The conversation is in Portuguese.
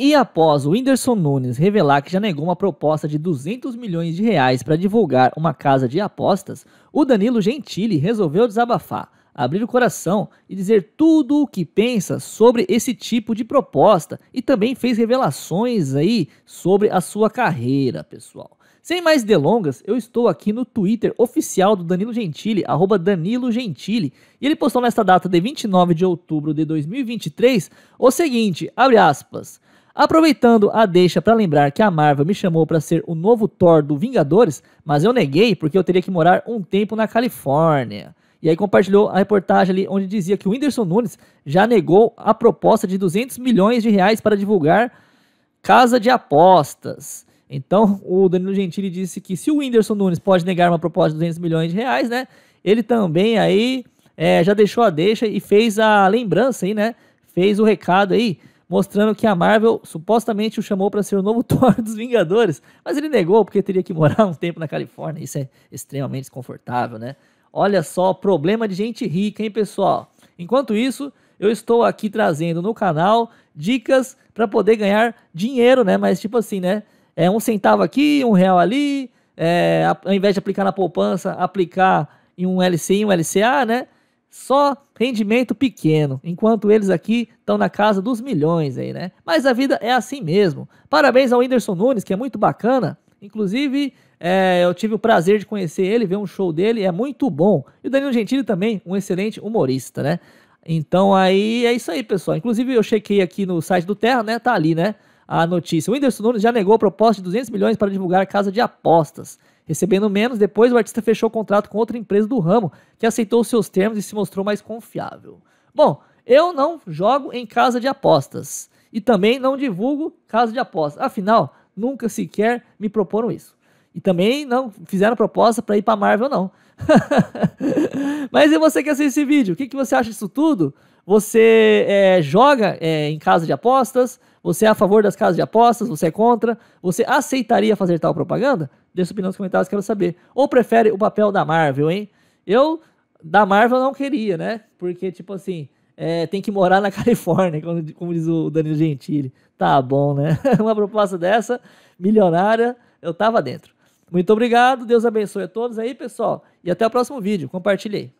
E após o Whindersson Nunes revelar que já negou uma proposta de 200 milhões de reais para divulgar uma casa de apostas, o Danilo Gentili resolveu desabafar, abrir o coração e dizer tudo o que pensa sobre esse tipo de proposta e também fez revelações aí sobre a sua carreira, pessoal. Sem mais delongas, eu estou aqui no Twitter oficial do Danilo Gentili, arroba Danilo Gentili, e ele postou nesta data de 29 de outubro de 2023 o seguinte, abre aspas, Aproveitando a deixa para lembrar que a Marvel me chamou para ser o novo Thor do Vingadores, mas eu neguei porque eu teria que morar um tempo na Califórnia. E aí compartilhou a reportagem ali onde dizia que o Whindersson Nunes já negou a proposta de 200 milhões de reais para divulgar casa de apostas. Então, o Danilo Gentili disse que se o Whindersson Nunes pode negar uma proposta de 200 milhões de reais, né? Ele também aí é, já deixou a deixa e fez a lembrança aí, né? Fez o recado aí mostrando que a Marvel supostamente o chamou para ser o novo Thor dos Vingadores, mas ele negou porque teria que morar um tempo na Califórnia. Isso é extremamente desconfortável, né? Olha só, problema de gente rica, hein, pessoal? Enquanto isso, eu estou aqui trazendo no canal dicas para poder ganhar dinheiro, né? Mas tipo assim, né? É um centavo aqui, um real ali, é, ao invés de aplicar na poupança, aplicar em um LCI, um LCA, né? Só rendimento pequeno, enquanto eles aqui estão na casa dos milhões aí, né? Mas a vida é assim mesmo. Parabéns ao Whindersson Nunes, que é muito bacana. Inclusive, é, eu tive o prazer de conhecer ele, ver um show dele, é muito bom. E o Danilo Gentili também, um excelente humorista, né? Então aí é isso aí, pessoal. Inclusive, eu chequei aqui no site do Terra, né? Tá ali, né? A notícia. O Whindersson Nunes já negou a proposta de 200 milhões para divulgar a casa de apostas. Recebendo menos, depois o artista fechou o contrato com outra empresa do ramo, que aceitou seus termos e se mostrou mais confiável. Bom, eu não jogo em casa de apostas e também não divulgo casa de apostas. Afinal, nunca sequer me proporam isso. E também não fizeram proposta para ir para Marvel, não. Mas e você que assiste esse vídeo? O que, que você acha disso tudo? Você é, joga é, em casa de apostas? Você é a favor das casas de apostas? Você é contra? Você aceitaria fazer tal propaganda? Deixa sua opinião nos comentários, quero saber. Ou prefere o papel da Marvel, hein? Eu, da Marvel, não queria, né? Porque, tipo assim, é, tem que morar na Califórnia, como, como diz o Danilo Gentili. Tá bom, né? Uma proposta dessa, milionária, eu tava dentro. Muito obrigado, Deus abençoe a todos aí, pessoal. E até o próximo vídeo. Compartilhe aí.